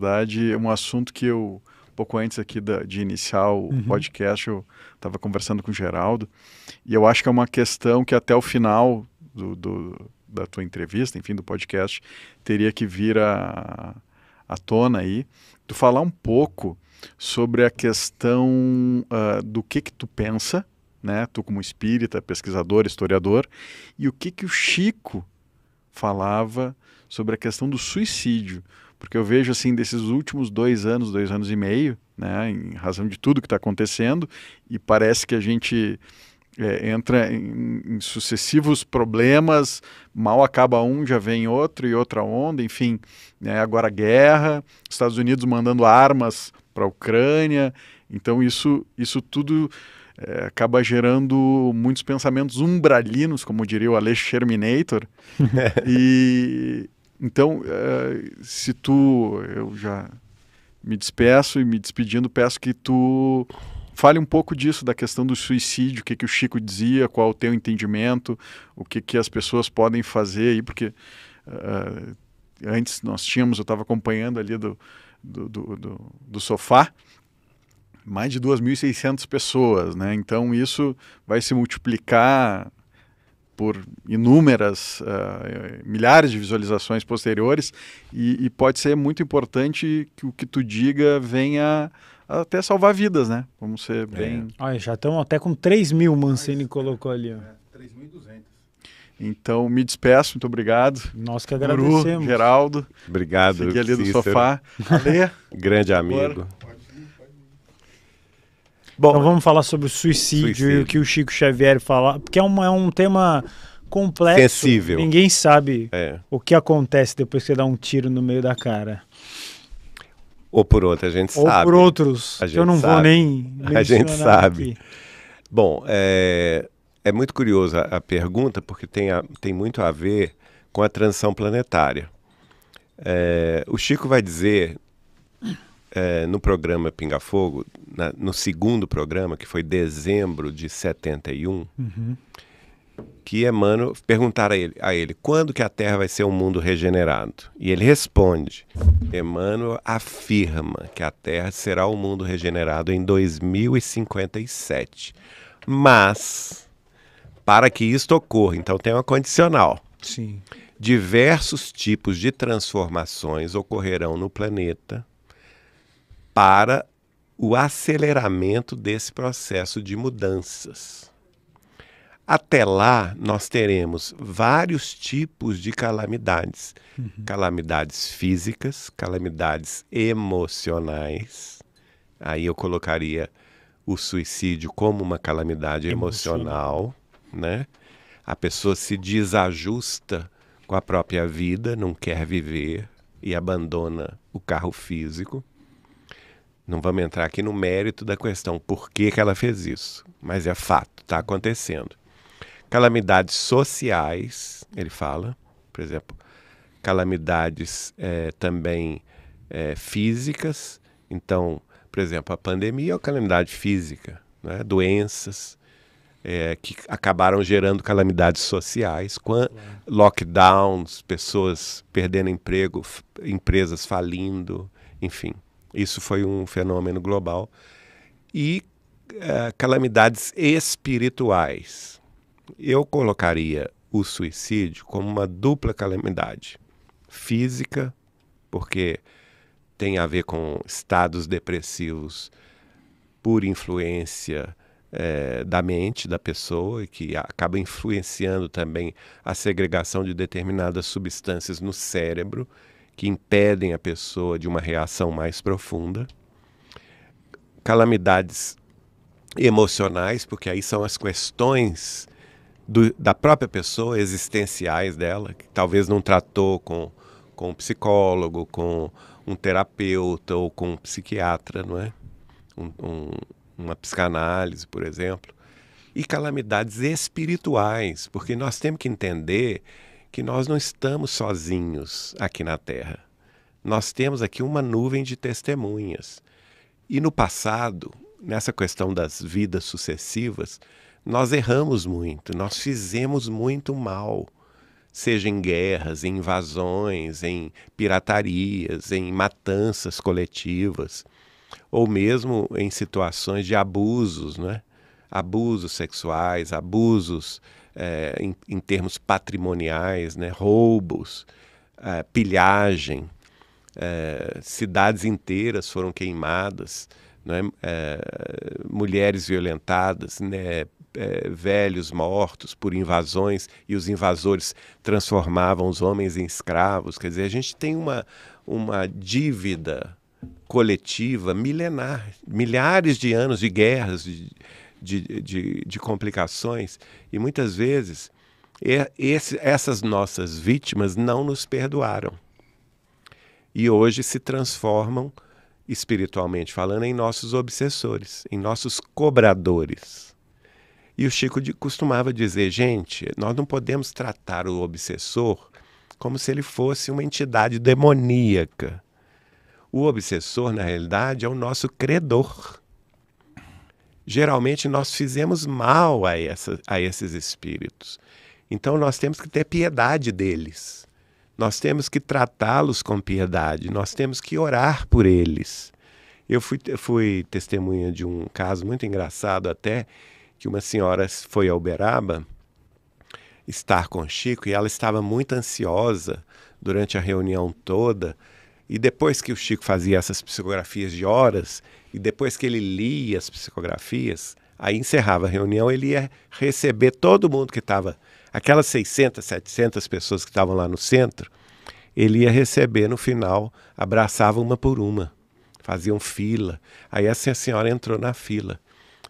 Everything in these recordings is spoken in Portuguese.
verdade, um assunto que eu, pouco antes aqui da, de iniciar o uhum. podcast, eu estava conversando com o Geraldo, e eu acho que é uma questão que até o final do, do da tua entrevista, enfim, do podcast, teria que vir à a, a, tona aí, tu falar um pouco sobre a questão uh, do que que tu pensa, né? Tu como espírita, pesquisador, historiador, e o que que o Chico falava sobre a questão do suicídio. Porque eu vejo, assim, desses últimos dois anos, dois anos e meio, né, em razão de tudo que está acontecendo, e parece que a gente é, entra em, em, sucessivos problemas, mal acaba um, já vem outro e outra onda, enfim, né, agora guerra, Estados Unidos mandando armas para a Ucrânia, então isso, isso tudo é, acaba gerando muitos pensamentos umbralinos, como diria o Alex Terminator, e, então, eh, se tu, eu já me despeço e me despedindo, peço que tu fale um pouco disso, da questão do suicídio, o que, que o Chico dizia, qual o teu entendimento, o que, que as pessoas podem fazer aí, porque uh, antes nós tínhamos, eu estava acompanhando ali do, do, do, do, do sofá, mais de 2.600 pessoas, né? Então isso vai se multiplicar por inúmeras, uh, milhares de visualizações posteriores, e, e, pode ser muito importante que o que tu diga venha até salvar vidas, né? Vamos ser é. bem. É. Olha, já estamos até com 3 mil, Mancini é, colocou ali. É, 3.200. Então, me despeço, muito obrigado. Nós que agradecemos. Guru, Geraldo. Obrigado. ali no sofá. Grande amigo. Bom, então vamos falar sobre o suicídio, suicídio. e o que o Chico Xavier fala, porque é, uma, é um tema complexo. Sensível. Ninguém sabe é. o que acontece depois que você dá um tiro no meio da cara. Ou por outra, a gente Ou sabe. Ou por outros, eu não sabe. vou nem A gente sabe. Aqui. Bom, é, é muito curiosa a pergunta, porque tem, a, tem muito a ver com a transição planetária. É, o Chico vai dizer é, no programa Pinga Fogo, na, no segundo programa, que foi dezembro de 71, uhum. que Emmanuel perguntaram a ele, a ele quando que a Terra vai ser um mundo regenerado. E ele responde: Emmanuel afirma que a Terra será um mundo regenerado em 2057. Mas, para que isto ocorra, então tem uma condicional. Sim. Diversos tipos de transformações ocorrerão no planeta para o aceleramento desse processo de mudanças. Até lá, nós teremos vários tipos de calamidades: uhum. calamidades físicas, calamidades emocionais. Aí eu colocaria o suicídio como uma calamidade emocional, emocional, né? A pessoa se desajusta com a própria vida, não quer viver e abandona o carro físico. Não vamos entrar aqui no mérito da questão por que, que ela fez isso, mas é fato, está acontecendo. Calamidades sociais, ele fala, por exemplo, calamidades é, também é, físicas. Então, por exemplo, a pandemia é uma calamidade física, né? doenças é, que acabaram gerando calamidades sociais, lockdowns, pessoas perdendo emprego, empresas falindo, enfim. Isso foi um fenômeno global. E uh, calamidades espirituais. Eu colocaria o suicídio como uma dupla calamidade física, porque tem a ver com estados depressivos por influência é, da mente da pessoa, que acaba influenciando também a segregação de determinadas substâncias no cérebro que impedem a pessoa de uma reação mais profunda, calamidades emocionais, porque aí são as questões do, da própria pessoa, existenciais dela, que talvez não tratou com, com um psicólogo, com um terapeuta ou com um psiquiatra, não é? Um, um, uma psicanálise, por exemplo. E calamidades espirituais, porque nós temos que entender que nós não estamos sozinhos aqui na Terra. Nós temos aqui uma nuvem de testemunhas. E no passado, nessa questão das vidas sucessivas, nós erramos muito, nós fizemos muito mal, seja em guerras, em invasões, em piratarias, em matanças coletivas, ou mesmo em situações de abusos, né? Abusos sexuais, abusos é, em, em, termos patrimoniais, né? roubos, é, pilhagem, é, cidades inteiras foram queimadas, né? É, mulheres violentadas, né? É, velhos mortos por invasões e os invasores transformavam os homens em escravos. Quer dizer, a gente tem uma, uma dívida coletiva milenar, milhares de anos de guerras, de, de, de, de complicações e muitas vezes esse, essas nossas vítimas não nos perdoaram e hoje se transformam, espiritualmente falando, em nossos obsessores, em nossos cobradores. E o Chico de, costumava dizer, gente, nós não podemos tratar o obsessor como se ele fosse uma entidade demoníaca. O obsessor, na realidade, é o nosso credor geralmente nós fizemos mal a, essa, a esses espíritos. Então nós temos que ter piedade deles. Nós temos que tratá-los com piedade, nós temos que orar por eles. Eu fui, fui testemunha de um caso muito engraçado até, que uma senhora foi a Uberaba estar com Chico e ela estava muito ansiosa durante a reunião toda, e depois que o Chico fazia essas psicografias de horas, e depois que ele lia as psicografias, aí encerrava a reunião, ele ia receber todo mundo que estava, aquelas 600, 700 pessoas que estavam lá no centro, ele ia receber no final, abraçava uma por uma, faziam fila. Aí essa senhora entrou na fila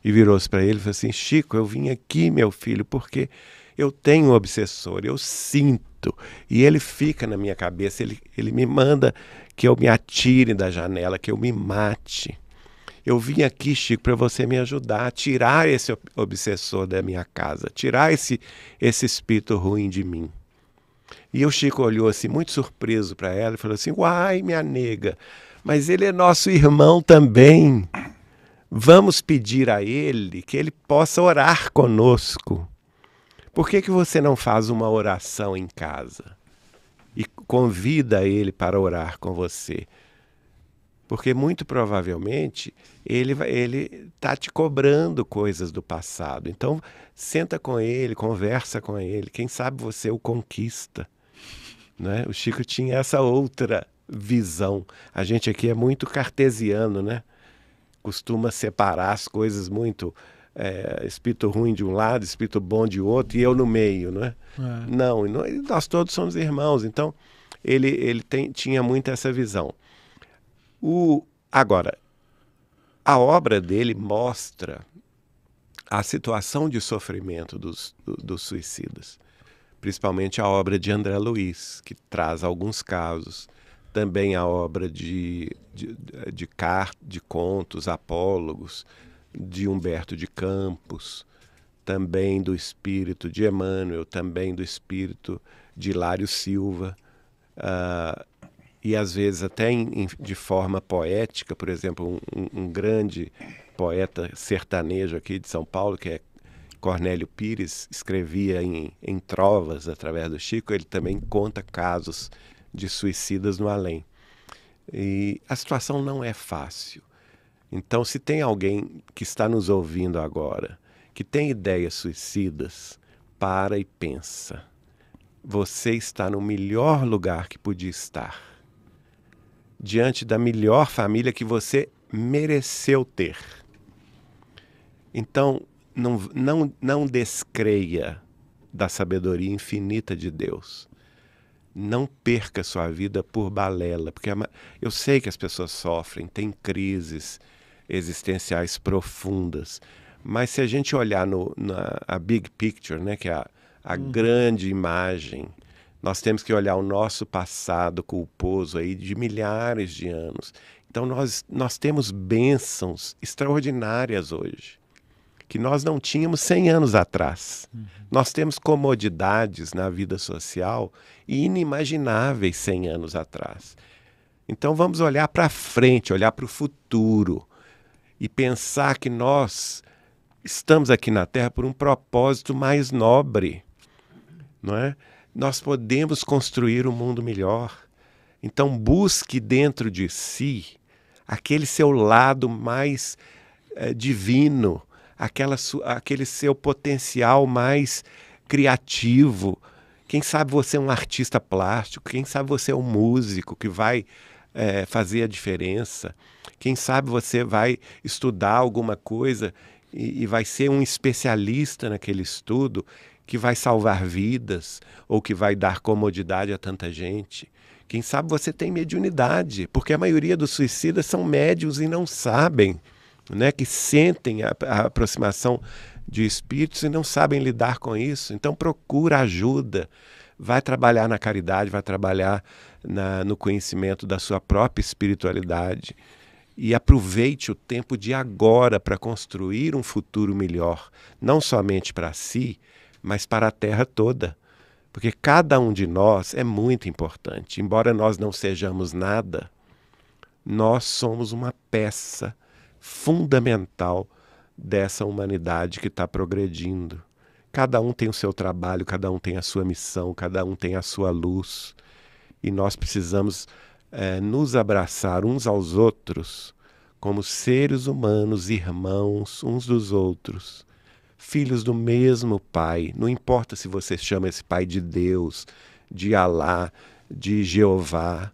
e virou-se para ele e falou assim: Chico, eu vim aqui, meu filho, porque eu tenho um obsessor, eu sinto muito. E ele fica na minha cabeça, ele, ele me manda que eu me atire da janela, que eu me mate. Eu vim aqui, Chico, para você me ajudar a tirar esse obsessor da minha casa, tirar esse, esse espírito ruim de mim. E o Chico olhou assim, muito surpreso para ela, e falou assim: Uai, minha nega, mas ele é nosso irmão também. Vamos pedir a ele que ele possa orar conosco por que, que você não faz uma oração em casa? E convida ele para orar com você? Porque muito provavelmente ele ele tá te cobrando coisas do passado. Então, senta com ele, conversa com ele, quem sabe você o conquista. Né? O Chico tinha essa outra visão. A gente aqui é muito cartesiano, né? Costuma separar as coisas muito é, espírito ruim de um lado, espírito bom de outro e eu no meio, não é? é. Não, nós todos somos irmãos, então ele, ele tem, tinha muito essa visão. O, agora, a obra dele mostra a situação de sofrimento dos, dos suicidas, principalmente a obra de André Luiz, que traz alguns casos, também a obra de, de, de, de contos, apólogos, de Humberto de Campos, também do espírito de Emmanuel, também do espírito de Hilário Silva, uh, e às vezes até em, de forma poética, por exemplo, um, um, grande poeta sertanejo aqui de São Paulo, que é Cornélio Pires, escrevia em, em Trovas, através do Chico, ele também conta casos de suicidas no além. E a situação não é fácil. Então, se tem alguém que está nos ouvindo agora, que tem ideias suicidas, para e pensa. Você está no melhor lugar que podia estar, diante da melhor família que você mereceu ter. Então, não, não, não descreia da sabedoria infinita de Deus. Não perca sua vida por balela, porque é eu sei que as pessoas sofrem, têm crises, existenciais profundas. Mas se a gente olhar no, na a big picture, né, que é a, a uhum. grande imagem, nós temos que olhar o nosso passado culposo aí de milhares de anos. Então nós, nós temos bênçãos extraordinárias hoje, que nós não tínhamos 100 anos atrás. Uhum. Nós temos comodidades na vida social inimagináveis 100 anos atrás. Então vamos olhar para frente, olhar para o futuro e pensar que nós estamos aqui na Terra por um propósito mais nobre, não é? Nós podemos construir um mundo melhor. Então busque dentro de si aquele seu lado mais eh, divino, aquela aquele seu potencial mais criativo. Quem sabe você é um artista plástico, quem sabe você é um músico que vai é, fazer a diferença. Quem sabe você vai estudar alguma coisa e, e vai ser um especialista naquele estudo que vai salvar vidas ou que vai dar comodidade a tanta gente. Quem sabe você tem mediunidade, porque a maioria dos suicidas são médios e não sabem, né? que sentem a, a aproximação de espíritos e não sabem lidar com isso. Então procura ajuda vai trabalhar na caridade, vai trabalhar na, no conhecimento da sua própria espiritualidade e aproveite o tempo de agora para construir um futuro melhor, não somente para si, mas para a terra toda. Porque cada um de nós é muito importante. Embora nós não sejamos nada, nós somos uma peça fundamental dessa humanidade que está progredindo. Cada um tem o seu trabalho, cada um tem a sua missão, cada um tem a sua luz. E nós precisamos é, nos abraçar uns aos outros como seres humanos, irmãos uns dos outros, filhos do mesmo Pai. Não importa se você chama esse Pai de Deus, de Alá, de Jeová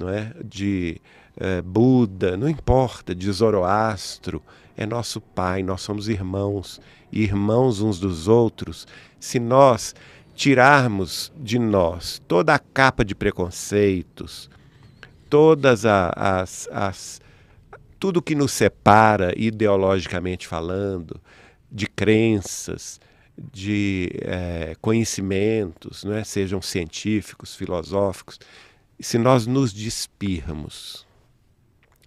não é? de é, Buda, não importa, de Zoroastro, é nosso Pai, nós somos irmãos, irmãos uns dos outros. Se nós tirarmos de nós toda a capa de preconceitos, todas as, as tudo que nos separa ideologicamente falando, de crenças, de é, conhecimentos, é sejam científicos, filosóficos, se nós nos despirmos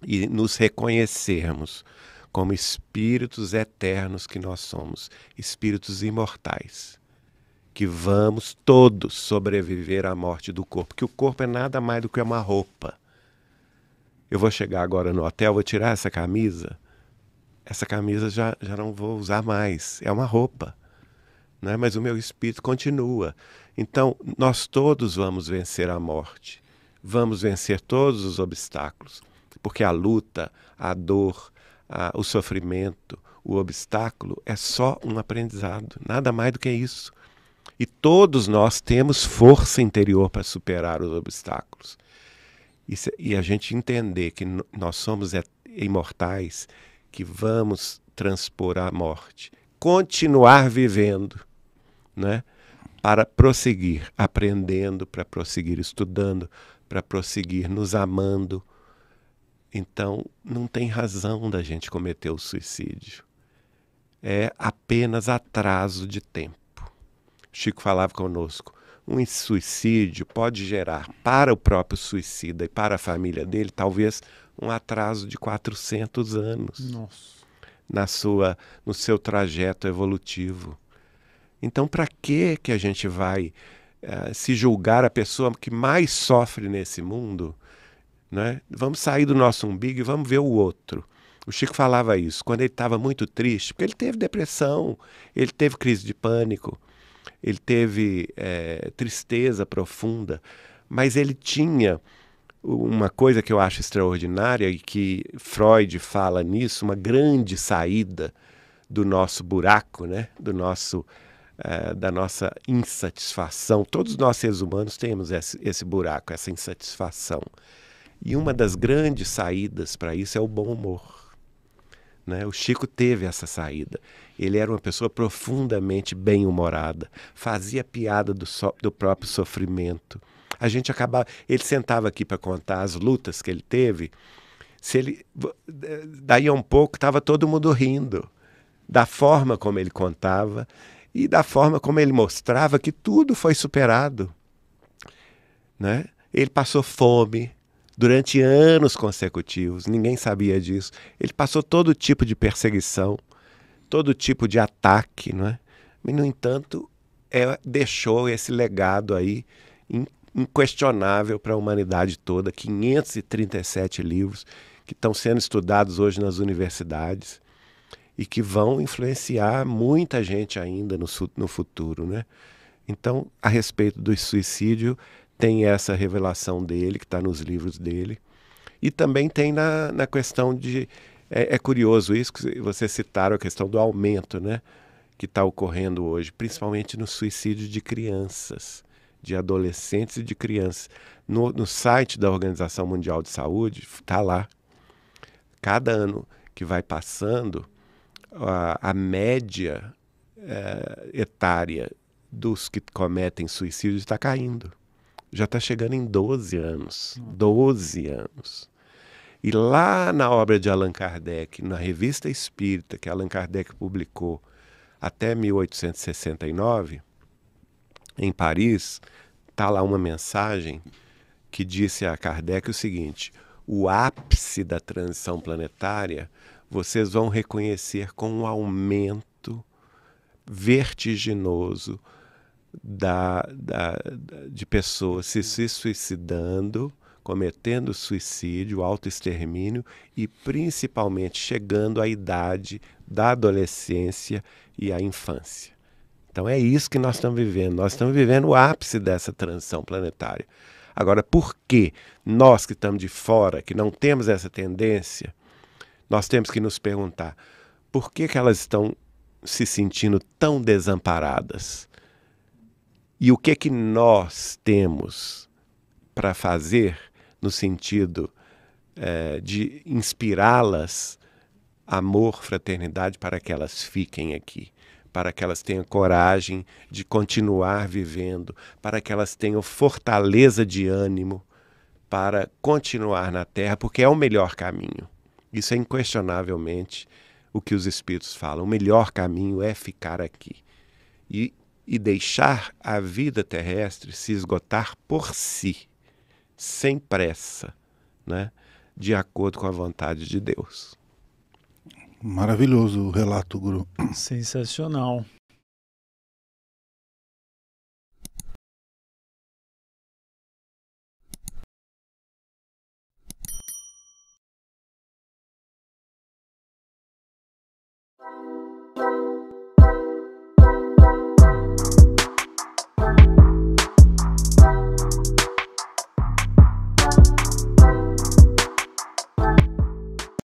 e nos reconhecermos como espíritos eternos que nós somos, espíritos imortais, que vamos todos sobreviver à morte do corpo, que o corpo é nada mais do que uma roupa. Eu vou chegar agora no hotel, vou tirar essa camisa, essa camisa já, já não vou usar mais, é uma roupa. Né? Mas o meu espírito continua. Então, nós todos vamos vencer a morte vamos vencer todos os obstáculos, porque a luta, a dor, a, o sofrimento, o obstáculo é só um aprendizado, nada mais do que isso. E todos nós temos força interior para superar os obstáculos. E, se, e a gente entender que nós somos é, imortais, que vamos transpor a morte, continuar vivendo, né? Para prosseguir, aprendendo, para prosseguir estudando, para prosseguir nos amando. Então, não tem razão da gente cometer o suicídio. É apenas atraso de tempo. Chico falava conosco. Um suicídio pode gerar para o próprio suicida e para a família dele talvez um atraso de 400 anos. Nossa. Na sua no seu trajeto evolutivo. Então, para que que a gente vai eh, se julgar a pessoa que mais sofre nesse mundo, né? vamos sair do nosso umbigo e vamos ver o outro. O Chico falava isso quando ele estava muito triste, porque ele teve depressão, ele teve crise de pânico, ele teve é, tristeza profunda, mas ele tinha uma coisa que eu acho extraordinária e que Freud fala nisso, uma grande saída do nosso buraco, né? do nosso eh, da nossa insatisfação. Todos nós seres humanos temos esse, esse buraco, essa insatisfação. E uma das grandes saídas para isso é o bom humor. Né? O Chico teve essa saída. Ele era uma pessoa profundamente bem-humorada, fazia piada do, so do próprio sofrimento. A gente acabava. Ele sentava aqui para contar as lutas que ele teve. Se ele eh, daí a um pouco estava todo mundo rindo da forma como ele contava e da forma como ele mostrava que tudo foi superado. Né? Ele passou fome durante anos consecutivos, ninguém sabia disso. Ele passou todo tipo de perseguição, todo tipo de ataque, não é? Mas, no entanto, é, deixou esse legado aí inquestionável para a humanidade toda, 537 livros que estão sendo estudados hoje nas universidades e que vão influenciar muita gente ainda no, no futuro, né? Então, a respeito do suicídio, tem essa revelação dele, que está nos livros dele. E também tem na, na questão de. É, é curioso isso, que vocês citaram a questão do aumento, né? Que está ocorrendo hoje, principalmente no suicídio de crianças, de adolescentes e de crianças. No, no site da Organização Mundial de Saúde, está lá. Cada ano que vai passando, a, a média é, etária dos que cometem suicídio está caindo. Já está chegando em 12 anos. 12 anos. E lá na obra de Allan Kardec, na revista espírita que Allan Kardec publicou até 1869, em Paris, está lá uma mensagem que disse a Kardec o seguinte: o ápice da transição planetária vocês vão reconhecer com um aumento vertiginoso da, da, de pessoas se, se suicidando, cometendo suicídio, autoextermínio e principalmente chegando à idade da adolescência e à infância. Então é isso que nós estamos vivendo. Nós estamos vivendo o ápice dessa transição planetária. Agora, por que nós que estamos de fora, que não temos essa tendência, nós temos que nos perguntar por que, que elas estão se sentindo tão desamparadas? E o que que nós temos para fazer no sentido eh, de inspirá-las amor, fraternidade para que elas fiquem aqui, para que elas tenham coragem de continuar vivendo, para que elas tenham fortaleza de ânimo para continuar na terra, porque é o melhor caminho. Isso é inquestionavelmente o que os Espíritos falam. O melhor caminho é ficar aqui e, e deixar a vida terrestre se esgotar por si, sem pressa, né? de acordo com a vontade de Deus. Maravilhoso o relato, Guru. Sensacional.